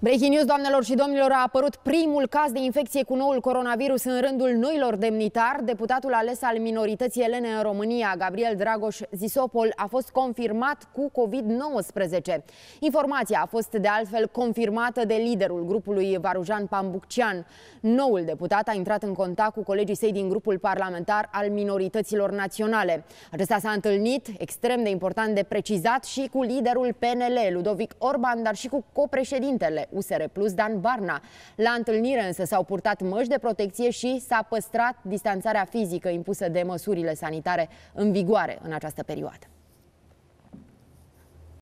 Breaking news, doamnelor și domnilor, a apărut primul caz de infecție cu noul coronavirus în rândul noilor demnitari. Deputatul ales al minorității elene în România, Gabriel Dragoș Zisopol, a fost confirmat cu COVID-19. Informația a fost de altfel confirmată de liderul grupului Varujan Pambuccian. Noul deputat a intrat în contact cu colegii săi din grupul parlamentar al minorităților naționale. Acesta s-a întâlnit, extrem de important de precizat, și cu liderul PNL, Ludovic Orban, dar și cu copreședintele USR Plus Dan Barna. La întâlnire însă s-au purtat măști de protecție și s-a păstrat distanțarea fizică impusă de măsurile sanitare în vigoare în această perioadă.